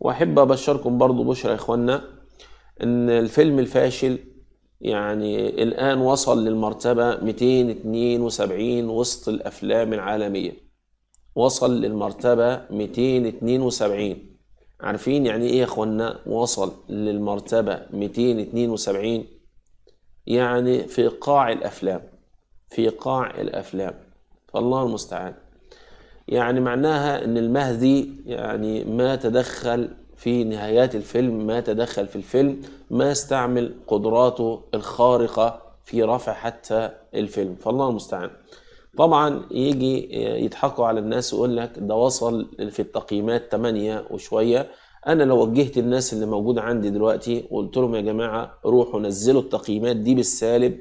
واحب ابشركم برضو بشرى يا اخوانا ان الفيلم الفاشل يعني الان وصل للمرتبه 272 وسط الافلام العالميه وصل للمرتبه 272 عارفين يعني ايه يا اخوانا وصل للمرتبه 272 يعني في قاع الافلام في قاع الافلام فالله المستعان يعني معناها ان المهدي يعني ما تدخل في نهايات الفيلم ما تدخل في الفيلم ما استعمل قدراته الخارقة في رفع حتى الفيلم فالله المستعان طبعا يجي يضحكوا على الناس ويقول لك ده وصل في التقييمات 8 وشوية انا لو وجهت الناس اللي موجودة عندي دلوقتي وقلت لهم يا جماعة روحوا نزلوا التقييمات دي بالسالب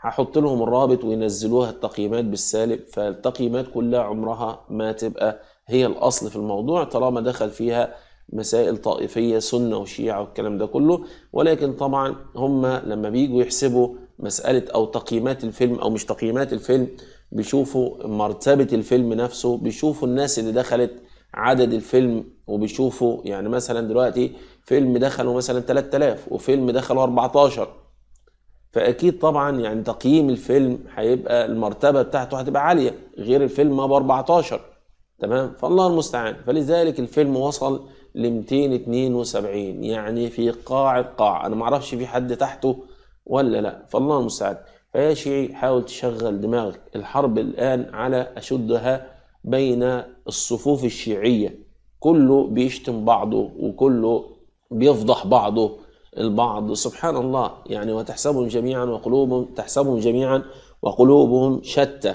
هحط لهم الرابط وينزلوها التقييمات بالسالب فالتقييمات كلها عمرها ما تبقى هي الأصل في الموضوع طالما دخل فيها مسائل طائفية سنة وشيعة والكلام ده كله ولكن طبعا هم لما بيجوا يحسبوا مسألة أو تقييمات الفيلم أو مش تقييمات الفيلم بيشوفوا مرتبة الفيلم نفسه بيشوفوا الناس اللي دخلت عدد الفيلم وبيشوفوا يعني مثلا دلوقتي فيلم دخلوا مثلا 3000 وفيلم دخلوا 14 فاكيد طبعا يعني تقييم الفيلم هيبقى المرتبه بتاعته هتبقى عاليه غير الفيلم ما ب 14 تمام فالله المستعان فلذلك الفيلم وصل ل 272 يعني في قاع القاع انا ما اعرفش في حد تحته ولا لا فالله المستعان فيا شيعي حاول تشغل دماغك الحرب الان على اشدها بين الصفوف الشيعيه كله بيشتم بعضه وكله بيفضح بعضه البعض سبحان الله يعني وتحسبهم جميعا وقلوبهم تحسبهم جميعا وقلوبهم شتى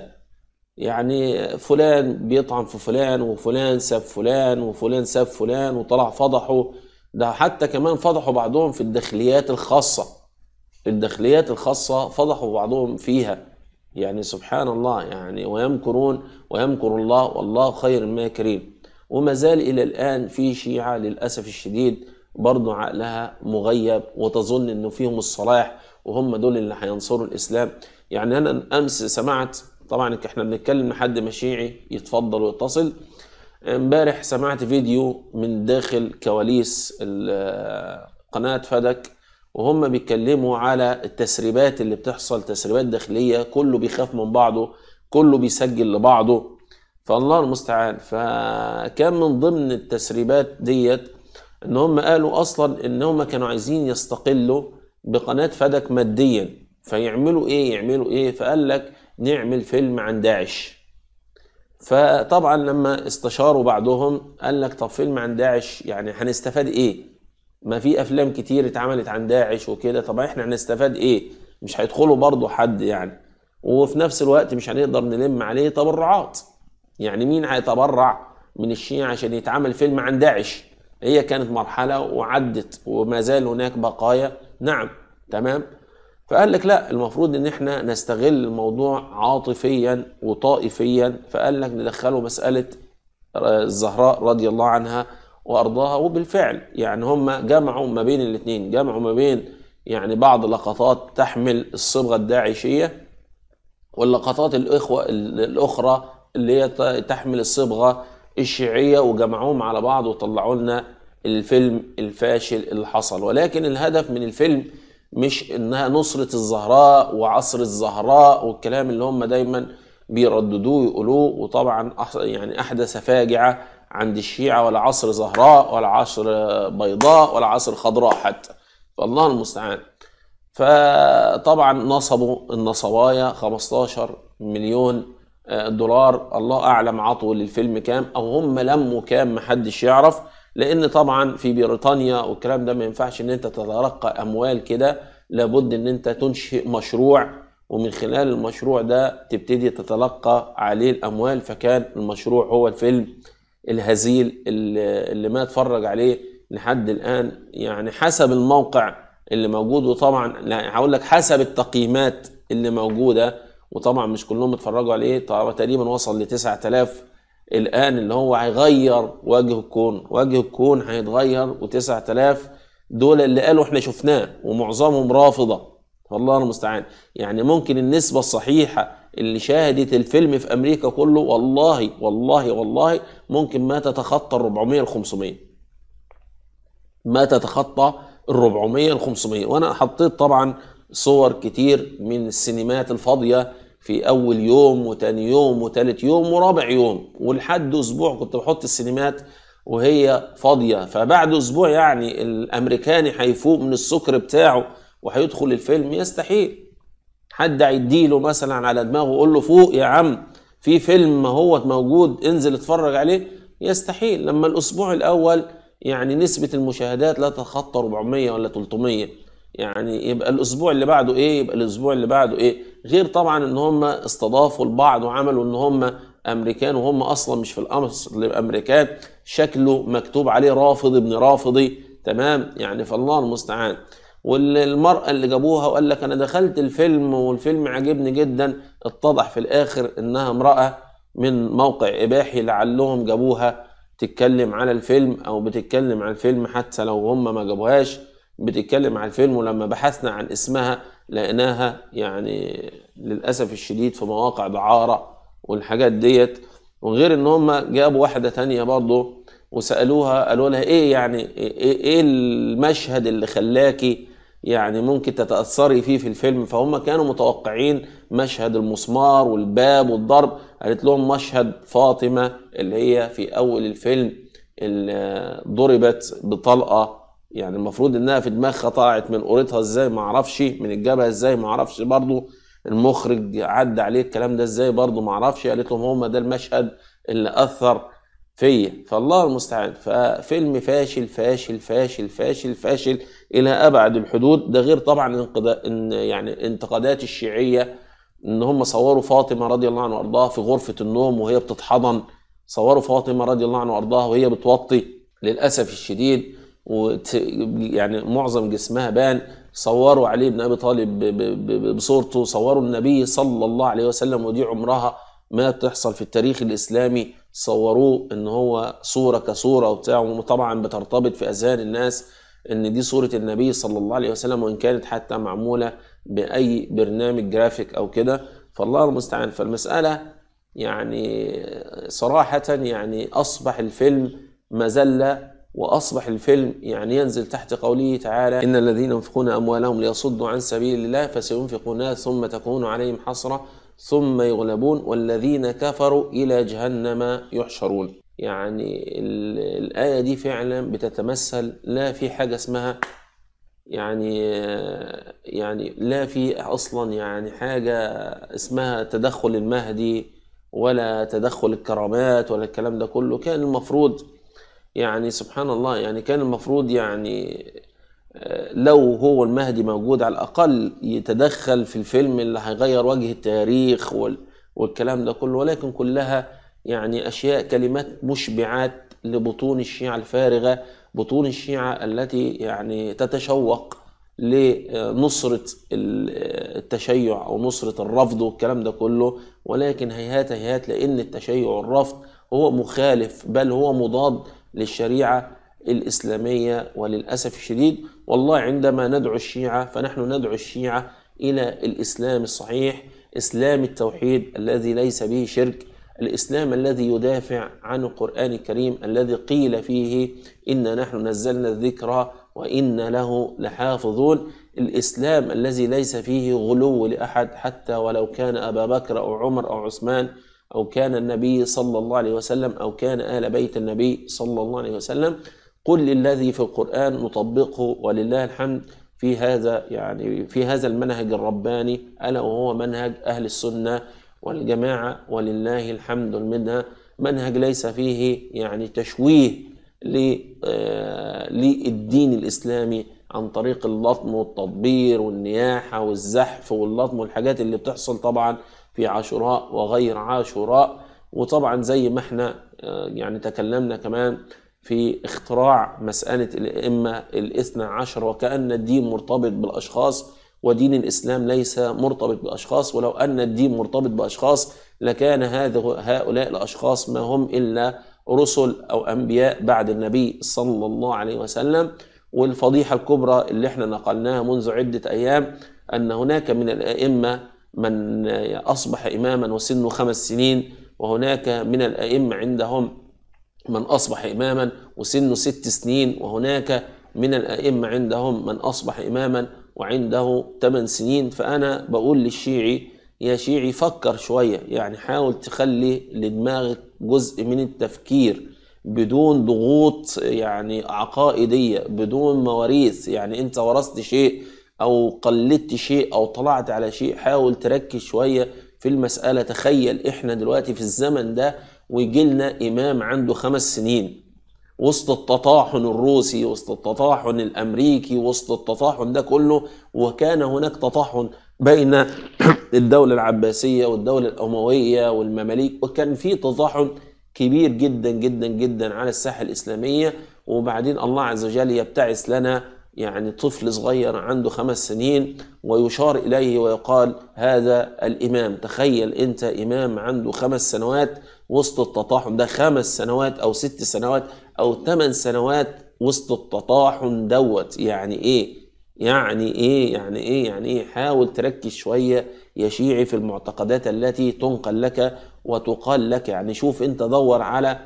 يعني فلان بيطعن في فلان وفلان ساب فلان وفلان ساب فلان وطلع فضحه ده حتى كمان فضحوا بعضهم في الداخليات الخاصة الداخليات الخاصة فضحوا بعضهم فيها يعني سبحان الله يعني ويمكرون ويمكر الله والله خير الماكرين وما زال إلى الآن في شيعة للأسف الشديد برضه عقلها مغيب وتظن انه فيهم الصلاح وهم دول اللي هينصروا الاسلام يعني انا امس سمعت طبعا احنا بنتكلم لحد مشيعي يتفضل ويتصل امبارح سمعت فيديو من داخل كواليس قناه فدك وهم بيتكلموا على التسريبات اللي بتحصل تسريبات داخليه كله بيخاف من بعضه كله بيسجل لبعضه فالله المستعان فكان من ضمن التسريبات ديت ان هم قالوا اصلا ان هم كانوا عايزين يستقلوا بقناه فدك ماديا فيعملوا ايه يعملوا ايه فقال لك نعمل فيلم عن داعش فطبعا لما استشاروا بعضهم قال لك طب فيلم عن داعش يعني هنستفاد ايه ما في افلام كتير اتعملت عن داعش وكده طب احنا هنستفاد ايه مش هيدخلوا برضه حد يعني وفي نفس الوقت مش هنقدر نلم عليه تبرعات يعني مين هيتبرع من الشيعة عشان يتعمل فيلم عن داعش هي كانت مرحلة وعدت وما زال هناك بقايا نعم تمام فقال لك لا المفروض ان احنا نستغل الموضوع عاطفيا وطائفيا فقال لك ندخله مسألة آه، الزهراء رضي الله عنها وارضاها وبالفعل يعني هم جمعوا ما بين الاثنين جمعوا ما بين يعني بعض لقطات تحمل الصبغه الداعشيه واللقطات الاخوه الاخرى اللي هي تحمل الصبغه الشيعيه وجمعوهم على بعض وطلعوا لنا الفيلم الفاشل اللي حصل ولكن الهدف من الفيلم مش انها نصره الزهراء وعصر الزهراء والكلام اللي هم دايما بيرددوه ويقولوه وطبعا يعني احدث فاجعه عند الشيعه ولا عصر زهراء ولا عصر بيضاء ولا عصر خضراء حتى فالله المستعان فطبعا نصبوا النصبايا 15 مليون آه، دولار الله اعلم عطوا للفيلم كام او هم لموا كام محدش يعرف لان طبعا في بريطانيا والكلام ده ما ينفعش ان انت تتلقى اموال كده لابد ان انت تنشئ مشروع ومن خلال المشروع ده تبتدي تتلقى عليه الاموال فكان المشروع هو الفيلم الهزيل اللي ما اتفرج عليه لحد الان يعني حسب الموقع اللي موجود وطبعا هقول لك حسب التقييمات اللي موجوده وطبعا مش كلهم اتفرجوا عليه تقريبا وصل ل 9000 الان اللي هو هيغير وجه الكون وجه الكون هيتغير و9000 دول اللي قالوا احنا شفناه ومعظمهم رافضه والله المستعان يعني ممكن النسبه الصحيحه اللي شاهدت الفيلم في امريكا كله والله والله والله ممكن ما تتخطى ال 400 ل 500 ما تتخطى ال 400 ل 500 وانا حطيت طبعا صور كتير من السينمات الفاضيه في اول يوم وتاني يوم وتالت يوم ورابع يوم ولحد اسبوع كنت بحط السينمات وهي فاضيه فبعد اسبوع يعني الامريكاني هيفوق من السكر بتاعه وهيدخل الفيلم يستحيل حد هيديله مثلا على دماغه يقول له فوق يا عم في فيلم هو موجود انزل اتفرج عليه يستحيل لما الاسبوع الاول يعني نسبه المشاهدات لا تتخطى 400 ولا 300 يعني يبقى الاسبوع اللي بعده ايه يبقى الاسبوع اللي بعده ايه غير طبعا ان هم استضافوا البعض وعملوا ان هم امريكان وهم اصلا مش في الامر الامريكان شكله مكتوب عليه رافض ابن رافضي تمام يعني فالله المستعان والمرأة اللي جابوها وقال لك أنا دخلت الفيلم والفيلم عجبني جدا اتضح في الآخر إنها امرأة من موقع إباحي لعلهم جابوها تتكلم على الفيلم أو بتتكلم على الفيلم حتى لو هم ما جابوهاش بتتكلم عن الفيلم ولما بحثنا عن اسمها لقيناها يعني للاسف الشديد في مواقع دعاره والحاجات ديت وغير ان هم جابوا واحده تانية برضه وسالوها قالوا لها ايه يعني إيه،, ايه المشهد اللي خلاكي يعني ممكن تتاثري فيه في الفيلم فهم كانوا متوقعين مشهد المسمار والباب والضرب قالت لهم مشهد فاطمه اللي هي في اول الفيلم اللي ضربت بطلقه يعني المفروض انها في دماغها طلعت من قورتها ازاي ما اعرفش من الجبهه ازاي ما اعرفش برضه المخرج عدى عليه الكلام ده ازاي برضه ما اعرفش قالت لهم هم ده المشهد اللي اثر فيا فالله المستعان ففيلم فاشل فاشل فاشل فاشل فاشل الى ابعد الحدود ده غير طبعا انقدا... ان يعني انتقادات الشيعيه ان هم صوروا فاطمه رضي الله عنها وارضاها في غرفه النوم وهي بتتحضن صوروا فاطمه رضي الله عنها وارضاها وهي بتوطي للاسف الشديد وت يعني معظم جسمها بان صوروا علي بن ابي طالب بصورته صوروا النبي صلى الله عليه وسلم ودي عمرها ما تحصل في التاريخ الاسلامي صوروه ان هو صوره كصوره وبتاع وطبعا بترتبط في اذهان الناس ان دي صوره النبي صلى الله عليه وسلم وان كانت حتى معموله باي برنامج جرافيك او كده فالله المستعان فالمساله يعني صراحه يعني اصبح الفيلم مذله وأصبح الفيلم يعني ينزل تحت قوله تعالى إن الذين ينفقون أموالهم ليصدوا عن سبيل الله فسينفقونها ثم تكون عليهم حسرة ثم يغلبون والذين كفروا إلى جهنم يحشرون يعني الآية دي فعلا بتتمثل لا في حاجة اسمها يعني يعني لا في أصلا يعني حاجة اسمها تدخل المهدي ولا تدخل الكرامات ولا الكلام ده كله كان المفروض يعني سبحان الله يعني كان المفروض يعني آه، لو هو المهدي موجود على الأقل يتدخل في الفيلم اللي هيغير وجه التاريخ والكلام ده كله ولكن كلها يعني أشياء كلمات مشبعات لبطون الشيعة الفارغة بطون الشيعة التي يعني تتشوق لنصرة التشيع أو نصرة الرفض والكلام ده كله ولكن هيهات هيهات لأن التشيع والرفض هو مخالف بل هو مضاد للشريعة الإسلامية وللأسف الشديد والله عندما ندعو الشيعة فنحن ندعو الشيعة إلى الإسلام الصحيح إسلام التوحيد الذي ليس به شرك الإسلام الذي يدافع عن القرآن الكريم الذي قيل فيه إن نحن نزلنا الذكر وإن له لحافظون الإسلام الذي ليس فيه غلو لأحد حتى ولو كان أبا بكر أو عمر أو عثمان أو كان النبي صلى الله عليه وسلم أو كان آل بيت النبي صلى الله عليه وسلم قل للذي في القرآن نطبقه ولله الحمد في هذا يعني في هذا المنهج الرباني ألا وهو منهج أهل السنة والجماعة ولله الحمد منها منهج ليس فيه يعني تشويه آه، للدين الإسلامي عن طريق اللطم والتطبير والنياحة والزحف واللطم والحاجات اللي بتحصل طبعا في عاشوراء وغير عاشوراء وطبعا زي ما احنا آه، يعني تكلمنا كمان في اختراع مسألة الأئمة الاثنى عشر وكأن الدين مرتبط بالأشخاص ودين الإسلام ليس مرتبط بأشخاص ولو أن الدين مرتبط بأشخاص لكان هذا هؤلاء الأشخاص ما هم إلا رسل أو أنبياء بعد النبي صلى الله عليه وسلم والفضيحة الكبرى اللي احنا نقلناها منذ عدة أيام أن هناك من الأئمة من أصبح إماما وسنه خمس سنين وهناك من الأئمة عندهم من أصبح إماما وسنه ست سنين وهناك من الأئمة عندهم من أصبح إماما وعنده ثمان سنين فأنا بقول للشيعي يا شيعي فكر شوية يعني حاول تخلي لدماغك جزء من التفكير بدون ضغوط يعني عقائدية بدون مواريث يعني أنت ورثت شيء او قلدت شيء او طلعت على شيء حاول تركز شويه في المساله تخيل احنا دلوقتي في الزمن ده ويجي لنا امام عنده خمس سنين وسط التطاحن الروسي وسط التطاحن الامريكي وسط التطاحن ده كله وكان هناك تطاحن بين الدوله العباسيه والدوله الامويه والمماليك وكان في تطاحن كبير جدا جدا جدا على الساحه الاسلاميه وبعدين الله عز وجل يبتعث لنا يعني طفل صغير عنده خمس سنين ويشار إليه ويقال هذا الإمام تخيل أنت إمام عنده خمس سنوات وسط التطاحن ده خمس سنوات أو ست سنوات أو ثمان سنوات وسط التطاحن دوت يعني إيه يعني إيه يعني إيه يعني إيه حاول تركز شوية يا شيعي في المعتقدات التي تنقل لك وتقال لك يعني شوف أنت دور على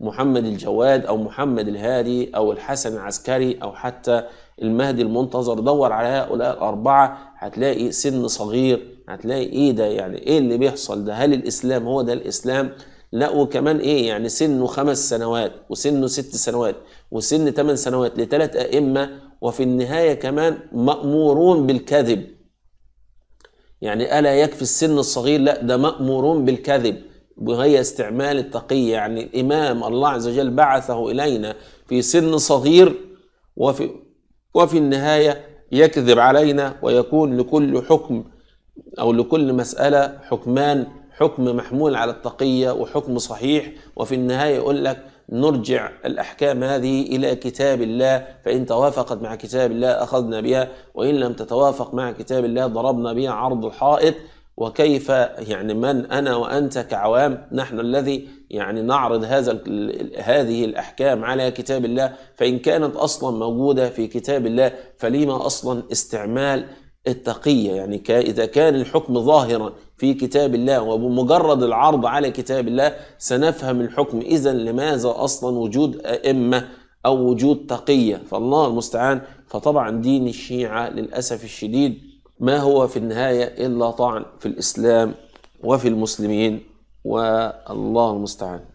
محمد الجواد أو محمد الهادي أو الحسن العسكري أو حتى المهدي المنتظر دور على هؤلاء الأربعة هتلاقي سن صغير هتلاقي إيه ده يعني إيه اللي بيحصل ده هل الإسلام هو ده الإسلام لا وكمان إيه يعني سنه خمس سنوات وسنه ست سنوات وسن ثمان سنوات لثلاث أئمة وفي النهاية كمان مأمورون بالكذب يعني ألا يكفي السن الصغير لا ده مأمورون بالكذب وهي استعمال التقية يعني الإمام الله عز وجل بعثه إلينا في سن صغير وفي وفي النهاية يكذب علينا ويكون لكل حكم أو لكل مسألة حكمان حكم محمول على التقية وحكم صحيح وفي النهاية يقول لك نرجع الأحكام هذه إلى كتاب الله فإن توافقت مع كتاب الله أخذنا بها وإن لم تتوافق مع كتاب الله ضربنا بها عرض الحائط وكيف يعني من انا وانت كعوام نحن الذي يعني نعرض هذا هذه الاحكام على كتاب الله فان كانت اصلا موجوده في كتاب الله فلما اصلا استعمال التقيه يعني اذا كان الحكم ظاهرا في كتاب الله وبمجرد العرض على كتاب الله سنفهم الحكم اذا لماذا اصلا وجود ائمه او وجود تقيه فالله المستعان فطبعا دين الشيعه للاسف الشديد ما هو في النهاية إلا طعن في الإسلام وفي المسلمين والله المستعان